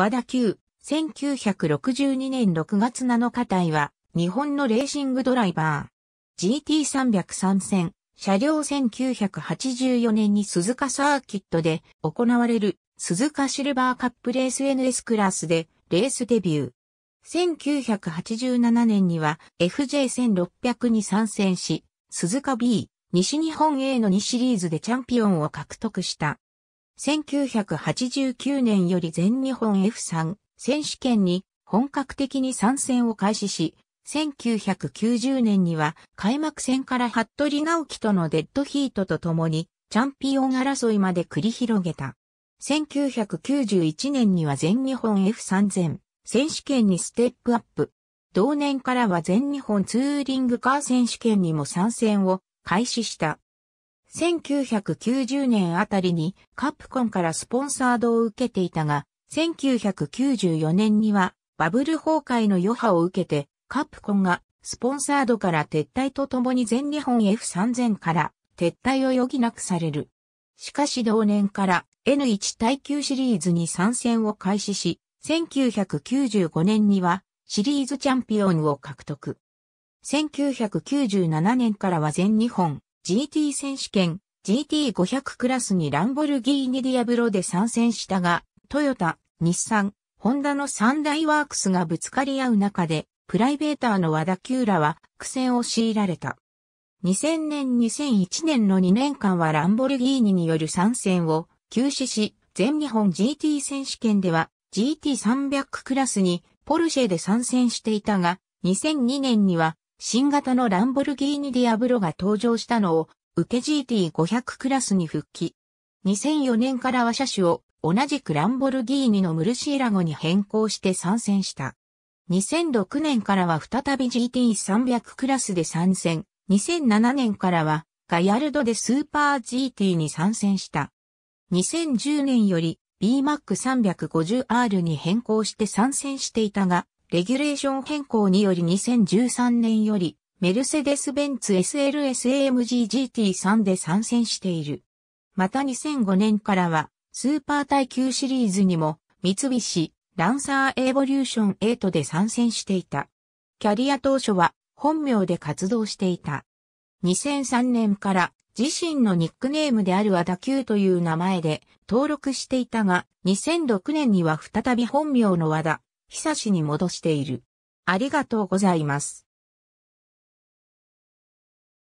和田急、1962年6月7日隊は、日本のレーシングドライバー。GT303 戦、車両1984年に鈴鹿サーキットで行われる鈴鹿シルバーカップレース NS クラスでレースデビュー。1987年には FJ1600 に参戦し、鈴鹿 B、西日本 A の2シリーズでチャンピオンを獲得した。1989年より全日本 F3 選手権に本格的に参戦を開始し、1990年には開幕戦から服部直樹とのデッドヒートと共にチャンピオン争いまで繰り広げた。1991年には全日本 F3000 選手権にステップアップ。同年からは全日本ツーリングカー選手権にも参戦を開始した。1990年あたりにカプコンからスポンサードを受けていたが、1994年にはバブル崩壊の余波を受けて、カプコンがスポンサードから撤退とともに全日本 F3000 から撤退を余儀なくされる。しかし同年から N1 耐久シリーズに参戦を開始し、1995年にはシリーズチャンピオンを獲得。1997年からは全日本 GT 選手権 GT500 クラスにランボルギーニディアブロで参戦したが、トヨタ、日産、ホンダの三大ワークスがぶつかり合う中で、プライベーターの和田キューラは苦戦を強いられた。2000年2001年の2年間はランボルギーニによる参戦を休止し、全日本 GT 選手権では GT300 クラスにポルシェで参戦していたが、2002年には新型のランボルギーニディアブロが登場したのを受け GT500 クラスに復帰。2004年からは車種を同じくランボルギーニのムルシーラゴに変更して参戦した。2006年からは再び GT300 クラスで参戦。2007年からはガヤルドでスーパー GT に参戦した。2010年より BMAC350R に変更して参戦していたが、レギュレーション変更により2013年より、メルセデス・ベンツ SLS-AMG-GT3 で参戦している。また2005年からは、スーパー耐久シリーズにも、三菱、ランサーエボリューション8で参戦していた。キャリア当初は、本名で活動していた。2003年から自身のニックネームである和田久という名前で登録していたが、2006年には再び本名の和田久しに戻している。ありがとうございます。